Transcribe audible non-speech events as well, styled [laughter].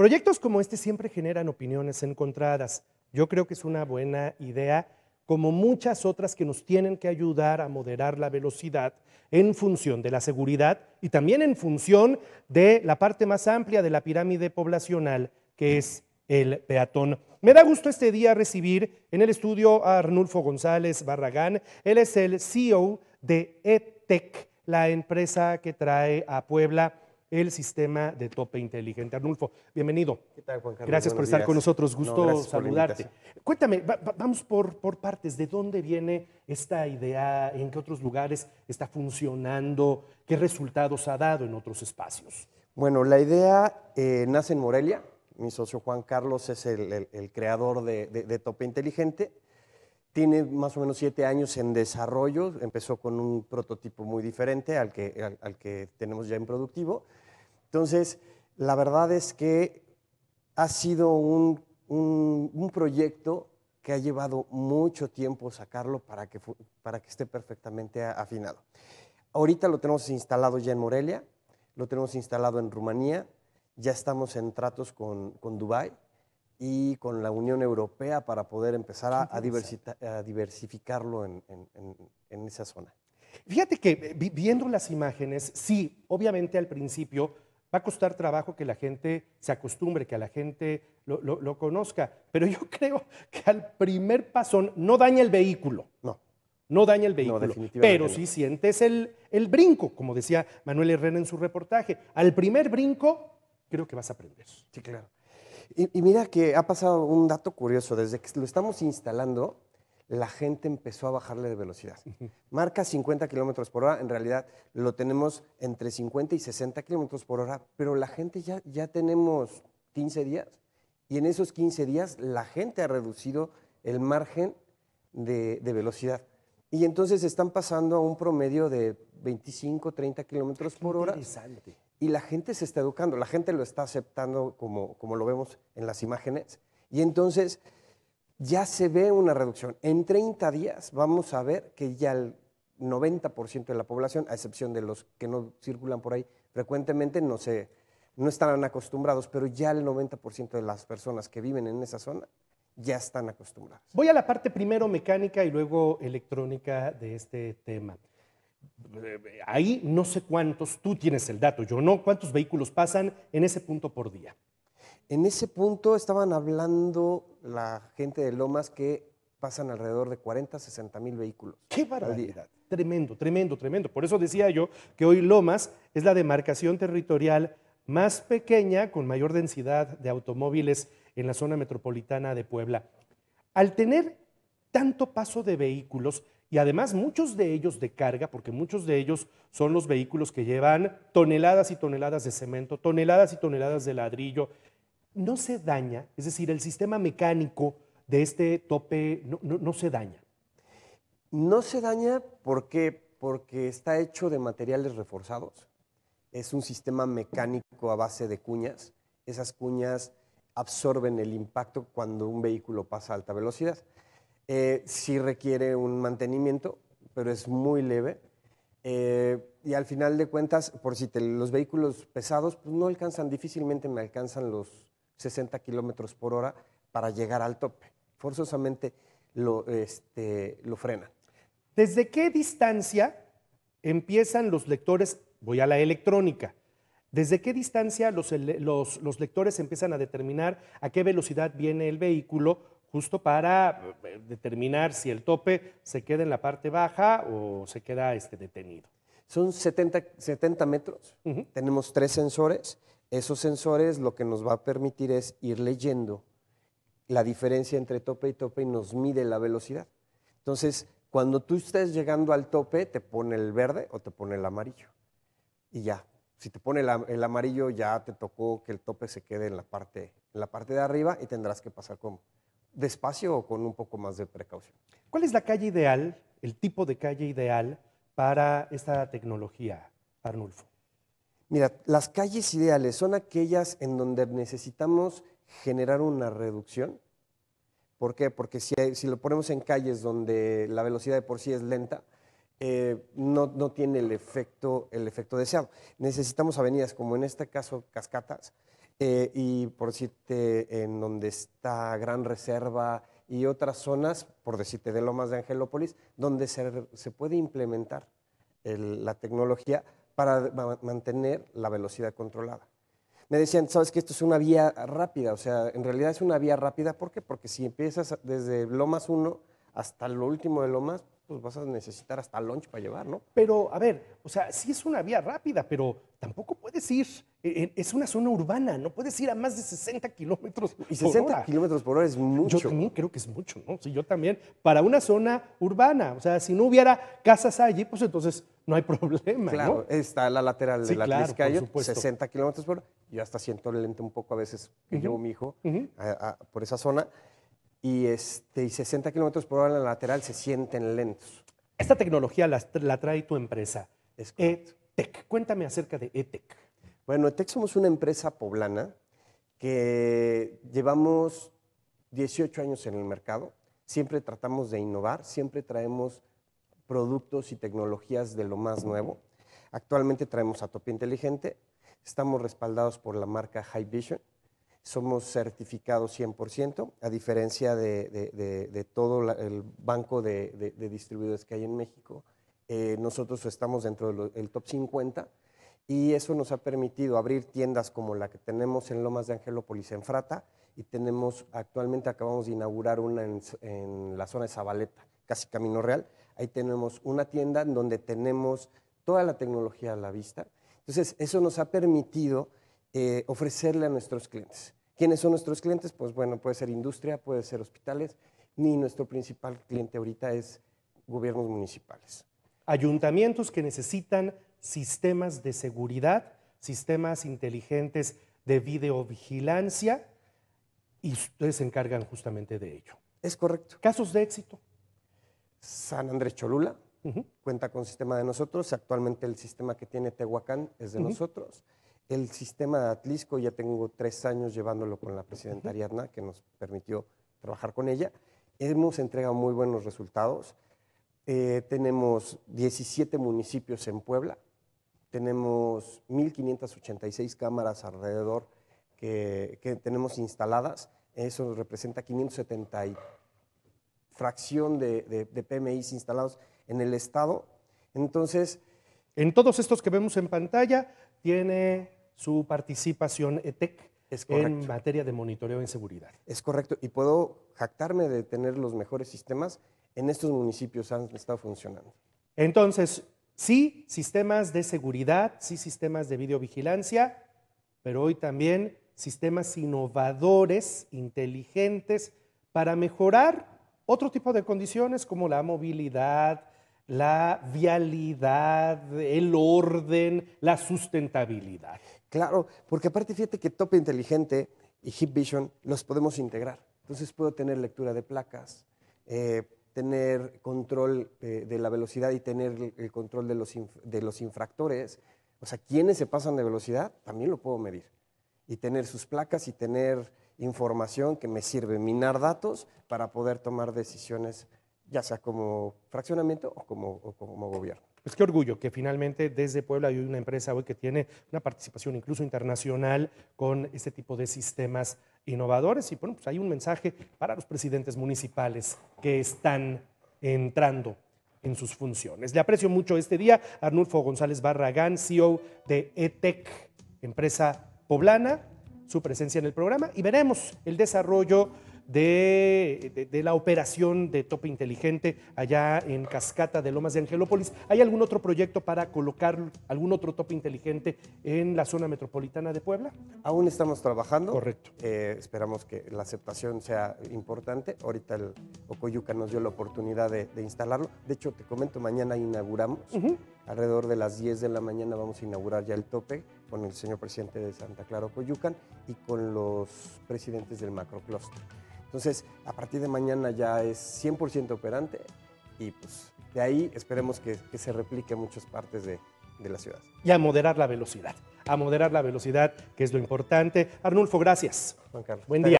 Proyectos como este siempre generan opiniones encontradas. Yo creo que es una buena idea, como muchas otras que nos tienen que ayudar a moderar la velocidad en función de la seguridad y también en función de la parte más amplia de la pirámide poblacional, que es el peatón. Me da gusto este día recibir en el estudio a Arnulfo González Barragán. Él es el CEO de ETEC, la empresa que trae a Puebla el sistema de tope inteligente. Arnulfo, bienvenido. ¿Qué tal, Juan Carlos? Gracias por estar con nosotros, gusto saludarte. Cuéntame, vamos por, partes, ¿de dónde viene esta idea? ¿En qué otros lugares está funcionando? ¿Qué resultados ha dado en otros espacios? Bueno, la idea eh, nace en Morelia. Mi socio Juan Carlos es el, creador de Tope Inteligente. Tiene más o menos siete años en desarrollo, empezó con un prototipo muy diferente al que, al, que tenemos ya en productivo. Entonces, la verdad es que ha sido un, un, proyecto que ha llevado mucho tiempo sacarlo para que, para que esté perfectamente afinado. Ahorita lo tenemos instalado ya en Morelia, lo tenemos instalado en Rumanía, ya estamos en tratos con, con Dubái y con la Unión Europea para poder empezar a, diversificarlo en, esa zona. Fíjate que eh, viendo las imágenes, sí, obviamente al principio va a costar trabajo que la gente se acostumbre, que la gente lo, conozca, pero yo [laughs] creo que al primer pasón no daña el vehículo. No. No daña el vehículo, pero sí sientes el, el brinco, como decía Manuel Herrera en su reportaje. Al primer brinco, creo que vas a aprender. Sí, claro. Y, mira que ha pasado un dato curioso. Desde que lo estamos instalando, la gente empezó a bajarle de velocidad. Marca 50 kilómetros por hora. En realidad lo tenemos entre 50 y 60 kilómetros por hora, pero la gente ya, ya tenemos 15 días. Y en esos 15 días la gente ha reducido el margen de, de velocidad. Y entonces están pasando a un promedio de 25, 30 kilómetros por hora. Interesante y la gente se está educando, la gente lo está aceptando como, como lo vemos en las imágenes. Y entonces ya se ve una reducción. En 30 días vamos a ver que ya el 90% de la población, a excepción de los que no circulan por ahí frecuentemente, no, se, no estarán acostumbrados, pero ya el 90% de las personas que viven en esa zona ya están acostumbradas. Voy a la parte primero mecánica y luego electrónica de este tema. Ahí no sé cuántos, tú tienes el dato, yo no, cuántos vehículos pasan en ese punto por día. En ese punto estaban hablando la gente de Lomas que pasan alrededor de 40, 60 mil vehículos. ¡Qué barbaridad! Tremendo, tremendo, tremendo. Por eso decía yo que hoy Lomas es la demarcación territorial más pequeña con mayor densidad de automóviles en la zona metropolitana de Puebla. Al tener tanto paso de vehículos, y además muchos de ellos de carga, porque muchos de ellos son los vehículos que llevan toneladas y toneladas de cemento, toneladas y toneladas de ladrillo, no se daña, es decir, el sistema mecánico de este tope no, se daña. No se daña porque, porque está hecho de materiales reforzados, es un sistema mecánico a base de cuñas, esas cuñas absorben el impacto cuando un vehículo pasa a alta velocidad. Eh, sí requiere un mantenimiento, pero es muy leve. Eh, y al final de cuentas, por si los vehículos pesados pues, no alcanzan, difícilmente me alcanzan los 60 kilómetros por hora para llegar al tope. Forzosamente lo, este, lo frenan. ¿Desde qué distancia empiezan los lectores? Voy a la electrónica. ¿Desde qué distancia los, los lectores empiezan a determinar a qué velocidad viene el vehículo justo para eh, determinar si el tope se queda en la parte baja o se queda este, detenido. Son 70, metros, tenemos tres sensores, esos sensores lo que nos va a permitir es ir leyendo la diferencia entre tope y tope y nos mide la velocidad. Entonces, cuando tú estés llegando al tope, te pone el verde o te pone el amarillo. Y ya, si te pone el, amarillo, ya te tocó que el tope se quede en la parte, en la parte de arriba y tendrás que pasar como despacio o con un poco más de precaución. ¿Cuál es la calle ideal, el tipo de calle ideal para esta tecnología, Arnulfo? Mira, las calles ideales son aquellas en donde necesitamos generar una reducción. ¿Por qué? Porque si, lo ponemos en calles donde la velocidad de por sí es lenta, eh, no, tiene el efecto, el efecto deseado. Necesitamos avenidas, como en este caso Cascatas, eh, y por decirte, en donde está Gran Reserva y otras zonas, por decirte, de Lomas de Angelópolis, donde se, puede implementar la tecnología para mantener la velocidad controlada. Me decían, sabes que esto es una vía rápida, o sea, en realidad es una vía rápida, ¿por qué? Porque si empiezas desde Lomas 1 hasta lo último de Lomas, pues vas a necesitar hasta lunch para llevar, ¿no? Pero, a ver, o sea, sí es una vía rápida, pero tampoco puedes ir. Es una zona urbana, no puedes ir a más de 60 kilómetros Y 60 kilómetros por hora es mucho. Yo también creo que es mucho, ¿no? Sí, yo también. Para una zona urbana, o sea, si no hubiera casas allí, pues entonces no hay [laughs] problema. Claro, está la lateral de la claro, 60 kilómetros por hora. Yo hasta siento lente un poco a veces que llevo mi hijo por esa zona y, este, 60 kilómetros por hora en la lateral se sienten lentos. Esta tecnología la, trae tu empresa, es ETEC. E e Cuéntame acerca de ETEC. Bueno, ETEC somos una empresa poblana que llevamos 18 años en el mercado. Siempre tratamos de innovar, siempre traemos productos y tecnologías de lo más nuevo. Actualmente traemos a Inteligente, estamos respaldados por la marca High Vision somos certificados 100%, a diferencia de, de, todo el banco de, distribuidores que hay en México. Eh, nosotros estamos dentro del top 50 y eso nos ha permitido abrir tiendas como la que tenemos en Lomas de Angelópolis, en Frata, y tenemos, actualmente acabamos de inaugurar una en, en la zona de Zabaleta, casi Camino Real. Ahí tenemos una tienda donde tenemos toda la tecnología a la vista. Entonces, eso nos ha permitido eh, ofrecerle a nuestros clientes. ¿Quiénes son nuestros clientes? Pues bueno, puede ser industria, puede ser hospitales, ni nuestro principal cliente ahorita es gobiernos municipales. Ayuntamientos que necesitan sistemas de seguridad, sistemas inteligentes de videovigilancia, y ustedes se encargan justamente de ello. Es correcto. Casos de éxito. San Andrés Cholula cuenta con sistema de nosotros. Actualmente el sistema que tiene Tehuacán es de nosotros el sistema de Atlisco, ya tengo tres años llevándolo con la presidenta Ariadna, que nos permitió trabajar con ella. Hemos entregado muy buenos resultados. Eh, tenemos 17 municipios en Puebla, tenemos 1.586 cámaras alrededor que, tenemos instaladas. Eso representa 570 y fracción de, de, de PMIs instalados en el Estado. Entonces... En todos estos que vemos en pantalla, tiene su participación ETEC es en materia de monitoreo en seguridad. Es correcto, y puedo jactarme de tener los mejores sistemas. En estos municipios han estado funcionando. Entonces, sí, sistemas de seguridad, sí, sistemas de videovigilancia, pero hoy también sistemas innovadores, inteligentes, para mejorar otro tipo de condiciones como la movilidad, la vialidad, el orden, la sustentabilidad. Claro, porque aparte fíjate que Top Inteligente y Hip Vision los podemos integrar. Entonces puedo tener lectura de placas, eh, tener control eh, de la velocidad y tener el control de los, infractores. O sea, quienes se pasan de velocidad también lo puedo medir. Y tener sus placas y tener información que me sirve minar datos para poder tomar decisiones, ya sea como fraccionamiento o como gobierno pues qué orgullo que finalmente desde Puebla hay una empresa hoy que tiene una participación incluso internacional con este tipo de sistemas innovadores. Y bueno, pues hay un mensaje para los presidentes municipales que están entrando en sus funciones. Le aprecio mucho este día a Arnulfo González Barragán, CEO de ETEC, empresa poblana, su presencia en el programa y veremos el desarrollo de, la operación de Tope Inteligente allá en Cascata de Lomas de Angelópolis. ¿Hay algún otro proyecto para colocar algún otro Tope Inteligente en la zona metropolitana de Puebla? Aún estamos trabajando. Correcto. Eh, esperamos que la aceptación sea importante. Ahorita el Ocoyucan nos dio la oportunidad de, instalarlo. De hecho, te comento, mañana inauguramos. Alrededor de las 10 de la mañana vamos a inaugurar ya el tope con el señor presidente de Santa Clara Ocoyucan y con los presidentes del macrocluster. Entonces, a partir de mañana ya es 100% operante y pues de ahí esperemos que, se replique en muchas partes de, de la ciudad. Y a moderar la velocidad, a moderar la velocidad, que es lo importante. Arnulfo, gracias. Juan Carlos. Buen día.